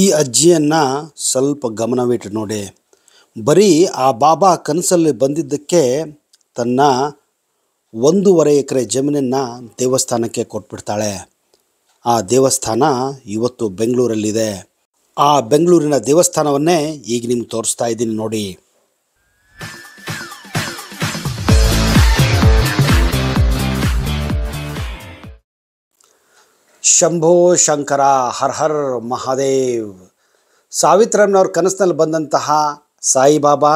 ಈ ಅಜ್ಜಿಯನ್ನು ಸ್ವಲ್ಪ ಗಮನವಿಟ್ಟು ನೋಡಿ ಬರೀ ಆ ಬಾಬಾ ಕನಸಲ್ಲಿ ಬಂದಿದ್ದಕ್ಕೆ ತನ್ನ ಒಂದೂವರೆ ಎಕರೆ ಜಮೀನನ್ನು ದೇವಸ್ಥಾನಕ್ಕೆ ಕೊಟ್ಬಿಡ್ತಾಳೆ ಆ ದೇವಸ್ಥಾನ ಇವತ್ತು ಬೆಂಗಳೂರಲ್ಲಿದೆ ಆ ಬೆಂಗಳೂರಿನ ದೇವಸ್ಥಾನವನ್ನೇ ಈಗ ನಿಮ್ಗೆ ತೋರಿಸ್ತಾ ಇದ್ದೀನಿ ನೋಡಿ ಶಂಭೋ ಶಂಕರ ಹರ್ ಹರ್ ಮಹಾದೇವ್ ಸಾವಿತ್ರಮ್ಮನವ್ರ ಕನಸಿನಲ್ಲಿ ಬಂದಂತಹ ಸಾಯಿಬಾಬಾ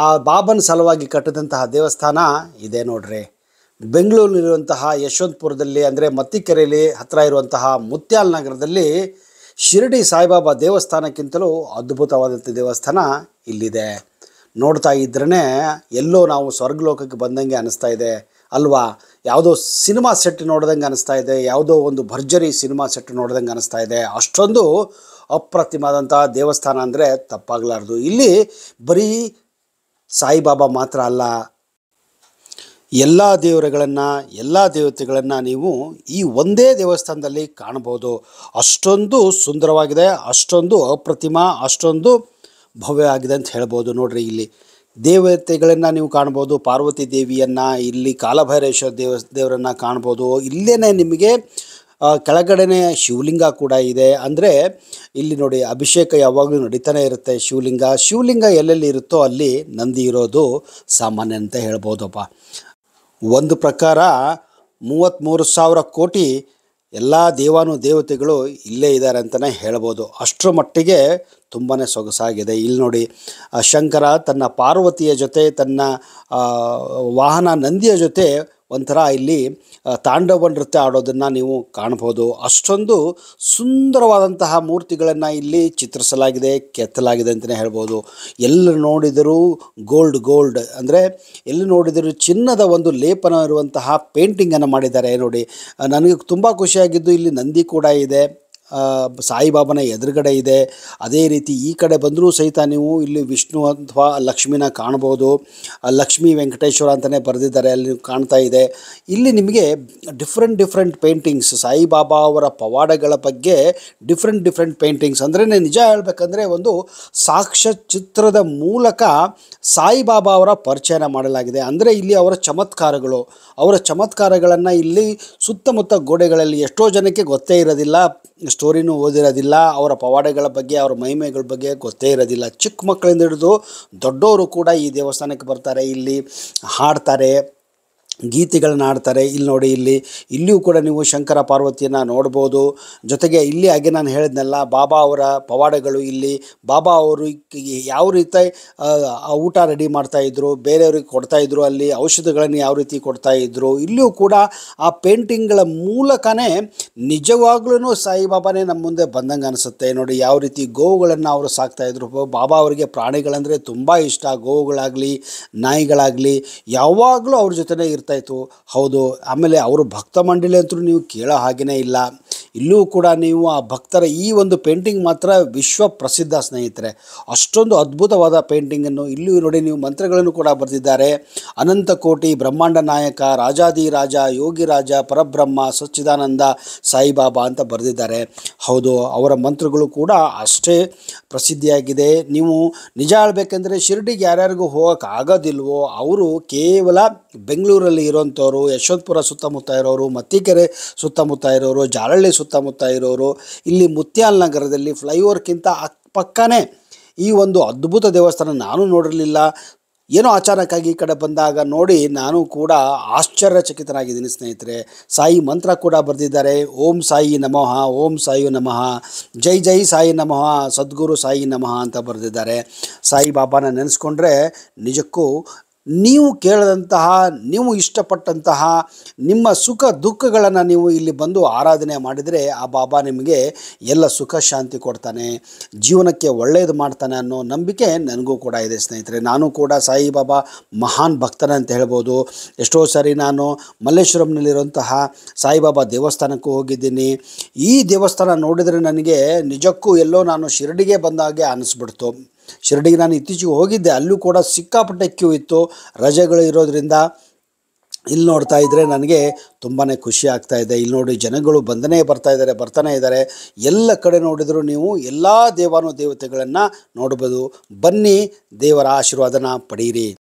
ಆ ಬಾಬನ ಸಲುವಾಗಿ ಕಟ್ಟಿದಂತಹ ದೇವಸ್ಥಾನ ಇದೆ ನೋಡ್ರಿ ಬೆಂಗಳೂರಿನಲ್ಲಿರುವಂತಹ ಯಶವಂತಪುರದಲ್ಲಿ ಅಂದರೆ ಮತ್ತಿಕೆರೆಯಲ್ಲಿ ಹತ್ತಿರ ಇರುವಂತಹ ಮುತ್ಯಾಲ್ ನಗರದಲ್ಲಿ ಶಿರಡಿ ಸಾಯಿಬಾಬಾ ದೇವಸ್ಥಾನಕ್ಕಿಂತಲೂ ಅದ್ಭುತವಾದಂಥ ದೇವಸ್ಥಾನ ಇಲ್ಲಿದೆ ನೋಡ್ತಾ ಇದ್ರೇ ಎಲ್ಲೋ ನಾವು ಸ್ವರ್ಗಲೋಕಕ್ಕೆ ಬಂದಂಗೆ ಅನ್ನಿಸ್ತಾ ಇದೆ ಅಲ್ವಾ ಯಾವುದೋ ಸಿನಿಮಾ ಸೆಟ್ ನೋಡ್ದಂಗೆ ಅನಿಸ್ತಾ ಇದೆ ಯಾವುದೋ ಒಂದು ಭರ್ಜರಿ ಸಿನಿಮಾ ಸೆಟ್ ನೋಡ್ದಂಗೆ ಅನಿಸ್ತಾ ಇದೆ ಅಷ್ಟೊಂದು ಅಪ್ರತಿಮಾದಂಥ ದೇವಸ್ಥಾನ ಅಂದರೆ ತಪ್ಪಾಗಲಾರ್ದು ಇಲ್ಲಿ ಬರೀ ಸಾಯಿಬಾಬಾ ಮಾತ್ರ ಅಲ್ಲ ಎಲ್ಲ ದೇವರುಗಳನ್ನು ಎಲ್ಲ ದೇವತೆಗಳನ್ನು ನೀವು ಈ ಒಂದೇ ದೇವಸ್ಥಾನದಲ್ಲಿ ಕಾಣ್ಬೋದು ಅಷ್ಟೊಂದು ಸುಂದರವಾಗಿದೆ ಅಷ್ಟೊಂದು ಅಪ್ರತಿಮ ಅಷ್ಟೊಂದು ಭವ್ಯ ಆಗಿದೆ ಅಂತ ಹೇಳ್ಬೋದು ನೋಡ್ರಿ ಇಲ್ಲಿ ದೇವತೆಗಳನ್ನು ನೀವು ಕಾಣ್ಬೋದು ಪಾರ್ವತಿ ದೇವಿಯನ್ನು ಇಲ್ಲಿ ಕಾಲಭೈರೇಶ್ವರ ದೇವ ದೇವರನ್ನು ಕಾಣ್ಬೋದು ಇಲ್ಲೇ ನಿಮಗೆ ಕೆಳಗಡೆನೇ ಶಿವಲಿಂಗ ಕೂಡ ಇದೆ ಅಂದರೆ ಇಲ್ಲಿ ನೋಡಿ ಅಭಿಷೇಕ ಯಾವಾಗಲೂ ನಡೀತಾನೆ ಇರುತ್ತೆ ಶಿವಲಿಂಗ ಶಿವಲಿಂಗ ಎಲ್ಲೆಲ್ಲಿ ಇರುತ್ತೋ ಅಲ್ಲಿ ನಂದಿ ಇರೋದು ಸಾಮಾನ್ಯ ಅಂತ ಹೇಳ್ಬೋದಪ್ಪ ಒಂದು ಪ್ರಕಾರ ಮೂವತ್ತ್ಮೂರು ಸಾವಿರ ಕೋಟಿ ಎಲ್ಲ ದೇವಾನು ದೇವತೆಗಳು ಇಲ್ಲೇ ಇದ್ದಾರೆ ಅಂತಲೇ ಹೇಳ್ಬೋದು ಅಷ್ಟರ ಮಟ್ಟಿಗೆ ತುಂಬಾ ಸೊಗಸಾಗಿದೆ ಇಲ್ಲಿ ನೋಡಿ ಶಂಕರ ತನ್ನ ಪಾರ್ವತಿಯ ಜೊತೆ ತನ್ನ ವಾಹನ ನಂದಿಯ ಜೊತೆ ಒಂಥರ ಇಲ್ಲಿ ತಾಂಡವ ನೃತ್ಯ ಆಡೋದನ್ನು ನೀವು ಕಾಣ್ಬೋದು ಅಷ್ಟೊಂದು ಸುಂದರವಾದಂತಹ ಮೂರ್ತಿಗಳನ್ನು ಇಲ್ಲಿ ಚಿತ್ರಿಸಲಾಗಿದೆ ಕೆತ್ತಲಾಗಿದೆ ಅಂತಲೇ ಹೇಳ್ಬೋದು ಎಲ್ಲಿ ನೋಡಿದರೂ ಗೋಲ್ಡ್ ಗೋಲ್ಡ್ ಅಂದರೆ ಎಲ್ಲಿ ನೋಡಿದರೂ ಚಿನ್ನದ ಒಂದು ಲೇಪನ ಇರುವಂತಹ ಪೇಂಟಿಂಗನ್ನು ಮಾಡಿದ್ದಾರೆ ನೋಡಿ ನನಗೆ ತುಂಬ ಖುಷಿಯಾಗಿದ್ದು ಇಲ್ಲಿ ನಂದಿ ಕೂಡ ಇದೆ ಸಾಯಿಬಾಬನ ಎದುರುಗಡೆ ಇದೆ ಅದೇ ರೀತಿ ಈ ಕಡೆ ಬಂದರೂ ಸಹಿತ ನೀವು ಇಲ್ಲಿ ವಿಷ್ಣು ಅಥವಾ ಲಕ್ಷ್ಮಿನ ಕಾಣ್ಬೋದು ಲಕ್ಷ್ಮೀ ವೆಂಕಟೇಶ್ವರ ಅಂತಲೇ ಬರೆದಿದ್ದಾರೆ ಅಲ್ಲಿ ಕಾಣ್ತಾ ಇದೆ ಇಲ್ಲಿ ನಿಮಗೆ ಡಿಫ್ರೆಂಟ್ ಡಿಫ್ರೆಂಟ್ ಪೇಂಟಿಂಗ್ಸ್ ಸಾಯಿಬಾಬಾ ಅವರ ಪವಾಡಗಳ ಬಗ್ಗೆ ಡಿಫ್ರೆಂಟ್ ಡಿಫ್ರೆಂಟ್ ಪೇಂಟಿಂಗ್ಸ್ ಅಂದರೆ ನಿಜ ಹೇಳಬೇಕಂದ್ರೆ ಒಂದು ಸಾಕ್ಷ್ಯ ಚಿತ್ರದ ಮೂಲಕ ಸಾಯಿಬಾಬಾ ಅವರ ಪರಿಚಯನ ಮಾಡಲಾಗಿದೆ ಅಂದರೆ ಇಲ್ಲಿ ಅವರ ಚಮತ್ಕಾರಗಳು ಅವರ ಚಮತ್ಕಾರಗಳನ್ನು ಇಲ್ಲಿ ಸುತ್ತಮುತ್ತ ಗೋಡೆಗಳಲ್ಲಿ ಎಷ್ಟೋ ಜನಕ್ಕೆ ಗೊತ್ತೇ ಇರೋದಿಲ್ಲ ಸ್ಟೋರಿನೂ ಓದಿರೋದಿಲ್ಲ ಅವರ ಪವಾಡಗಳ ಬಗ್ಗೆ ಅವರ ಮಹಿಮೆಗಳ ಬಗ್ಗೆ ಗೊತ್ತೇ ಇರೋದಿಲ್ಲ ಚಿಕ್ಕ ಮಕ್ಕಳಿಂದ ಹಿಡಿದು ದೊಡ್ಡವರು ಕೂಡ ಈ ದೇವಸ್ಥಾನಕ್ಕೆ ಬರ್ತಾರೆ ಇಲ್ಲಿ ಹಾಡ್ತಾರೆ ಗೀತೆಗಳನ್ನ ಆಡ್ತಾರೆ ಇಲ್ಲಿ ನೋಡಿ ಇಲ್ಲಿ ಇಲ್ಲಿಯೂ ಕೂಡ ನೀವು ಶಂಕರ ಪಾರ್ವತಿಯನ್ನು ನೋಡ್ಬೋದು ಜೊತೆಗೆ ಇಲ್ಲಿ ಹಾಗೆ ನಾನು ಹೇಳಿದ್ನಲ್ಲ ಬಾಬಾ ಅವರ ಪವಾಡಗಳು ಇಲ್ಲಿ ಬಾಬಾ ಅವರು ಯಾವ ರೀತಿ ಊಟ ರೆಡಿ ಮಾಡ್ತಾಯಿದ್ರು ಬೇರೆಯವ್ರಿಗೆ ಕೊಡ್ತಾಯಿದ್ರು ಅಲ್ಲಿ ಔಷಧಗಳನ್ನು ಯಾವ ರೀತಿ ಕೊಡ್ತಾಯಿದ್ರು ಇಲ್ಲಿಯೂ ಕೂಡ ಆ ಪೇಂಟಿಂಗ್ಗಳ ಮೂಲಕನೇ ನಿಜವಾಗ್ಲೂ ಸಾಯಿಬಾಬಾನೇ ನಮ್ಮ ಮುಂದೆ ಬಂದಂಗೆ ಅನಿಸುತ್ತೆ ನೋಡಿ ಯಾವ ರೀತಿ ಗೋವುಗಳನ್ನು ಅವರು ಸಾಕ್ತಾಯಿದ್ರು ಬಾಬಾ ಅವರಿಗೆ ಪ್ರಾಣಿಗಳಂದರೆ ತುಂಬ ಇಷ್ಟ ಗೋವುಗಳಾಗಲಿ ನಾಯಿಗಳಾಗಲಿ ಯಾವಾಗಲೂ ಅವ್ರ ಜೊತೆ ಇರ್ತಾರೆ ಗೊತ್ತಾಯಿತು ಹೌದು ಆಮೇಲೆ ಅವರು ಭಕ್ತ ಮಂಡಳಿ ಅಂತೂ ನೀವು ಕೇಳೋ ಹಾಗೆಯೇ ಇಲ್ಲ ಇಲ್ಲೂ ಕೂಡ ನೀವು ಆ ಭಕ್ತರ ಈ ಒಂದು ಪೇಂಟಿಂಗ್ ಮಾತ್ರ ವಿಶ್ವ ಪ್ರಸಿದ್ಧ ಸ್ನೇಹಿತರೆ ಅಷ್ಟೊಂದು ಅದ್ಭುತವಾದ ಪೇಂಟಿಂಗನ್ನು ಇಲ್ಲೂ ನೋಡಿ ನೀವು ಮಂತ್ರಗಳನ್ನು ಕೂಡ ಬರೆದಿದ್ದಾರೆ ಅನಂತಕೋಟಿ ಬ್ರಹ್ಮಾಂಡ ನಾಯಕ ರಾಜಾದಿ ರಾಜ ಯೋಗಿ ರಾಜ ಪರಬ್ರಹ್ಮ ಸಚ್ಚಿದಾನಂದ ಸಾಯಿಬಾಬಾ ಅಂತ ಬರೆದಿದ್ದಾರೆ ಹೌದು ಅವರ ಮಂತ್ರಗಳು ಕೂಡ ಅಷ್ಟೇ ಪ್ರಸಿದ್ಧಿಯಾಗಿದೆ ನೀವು ನಿಜ ಹೇಳಬೇಕೆಂದರೆ ಶಿರಡಿಗೆ ಯಾರ್ಯಾರಿಗೂ ಹೋಗೋಕೆ ಆಗೋದಿಲ್ವೋ ಅವರು ಕೇವಲ ಬೆಂಗಳೂರಲ್ಲಿ ಇರೋಂಥವ್ರು ಯಶವಂತಪುರ ಸುತ್ತಮುತ್ತ ಇರೋರು ಮತ್ತಿಕೆರೆ ಸುತ್ತಮುತ್ತ ಇರೋರು ಜಾಲಹಳ್ಳಿ ಸುತ್ತಮುತ್ತ ಇರೋರು ಇಲ್ಲಿ ಮುತ್ಯಾಲ್ ನಗರದಲ್ಲಿ ಫ್ಲೈಓವರ್ಗಿಂತ ಪಕ್ಕನೇ ಈ ಒಂದು ಅದ್ಭುತ ದೇವಸ್ಥಾನ ನಾನು ನೋಡಿರಲಿಲ್ಲ ಏನೋ ಅಚಾನಕ್ಕಾಗಿ ಈ ಕಡೆ ಬಂದಾಗ ನೋಡಿ ನಾನು ಕೂಡ ಆಶ್ಚರ್ಯಚಕಿತನಾಗಿದ್ದೀನಿ ಸ್ನೇಹಿತರೆ ಸಾಯಿ ಮಂತ್ರ ಕೂಡ ಬರೆದಿದ್ದಾರೆ ಓಂ ಸಾಯಿ ನಮಃ ಓಂ ಸಾಯಿ ನಮಃ ಜೈ ಜೈ ಸಾಯಿ ನಮಃ ಸದ್ಗುರು ಸಾಯಿ ನಮಃ ಅಂತ ಬರೆದಿದ್ದಾರೆ ಸಾಯಿ ಬಾಬಾನ ನೆನೆಸ್ಕೊಂಡ್ರೆ ನಿಜಕ್ಕೂ ನೀವು ಕೇಳಿದಂತಹ ನೀವು ಇಷ್ಟಪಟ್ಟಂತಹ ನಿಮ್ಮ ಸುಖ ದುಃಖಗಳನ್ನು ನೀವು ಇಲ್ಲಿ ಬಂದು ಆರಾಧನೆ ಮಾಡಿದರೆ ಆ ಬಾಬಾ ನಿಮಗೆ ಎಲ್ಲ ಸುಖ ಶಾಂತಿ ಕೊಡ್ತಾನೆ ಜೀವನಕ್ಕೆ ಒಳ್ಳೆಯದು ಮಾಡ್ತಾನೆ ಅನ್ನೋ ನಂಬಿಕೆ ನನಗೂ ಕೂಡ ಇದೆ ಸ್ನೇಹಿತರೆ ನಾನು ಕೂಡ ಸಾಯಿ ಬಾಬಾ ಮಹಾನ್ ಭಕ್ತನ ಅಂತ ಹೇಳ್ಬೋದು ಎಷ್ಟೋ ಸಾರಿ ನಾನು ಮಲ್ಲೇಶ್ವರಂನಲ್ಲಿರುವಂತಹ ಸಾಯಿಬಾಬಾ ದೇವಸ್ಥಾನಕ್ಕೂ ಹೋಗಿದ್ದೀನಿ ಈ ದೇವಸ್ಥಾನ ನೋಡಿದರೆ ನನಗೆ ನಿಜಕ್ಕೂ ಎಲ್ಲೋ ನಾನು ಶಿರಡಿಗೆ ಬಂದಾಗೆ ಅನ್ನಿಸ್ಬಿಡ್ತು ಶಿರಡಿಗೆ ನಾನು ಇತ್ತೀಚೆಗೆ ಹೋಗಿದ್ದೆ ಅಲ್ಲೂ ಕೂಡ ಸಿಕ್ಕಾಪಟ್ಟೆ ಕ್ಯೂ ಇತ್ತು ರಜೆಗಳು ಇರೋದರಿಂದ ಇಲ್ಲಿ ನೋಡ್ತಾ ಇದ್ದರೆ ನನಗೆ ತುಂಬಾ ಖುಷಿ ಆಗ್ತಾ ಇದೆ ಇಲ್ಲಿ ನೋಡಿ ಜನಗಳು ಬಂದನೇ ಬರ್ತಾ ಇದ್ದಾರೆ ಬರ್ತಾನೆ ಇದ್ದಾರೆ ಎಲ್ಲ ಕಡೆ ನೋಡಿದರೂ ನೀವು ಎಲ್ಲ ದೇವಾನು ದೇವತೆಗಳನ್ನು ನೋಡ್ಬೋದು ಬನ್ನಿ ದೇವರ ಆಶೀರ್ವಾದನ ಪಡೀರಿ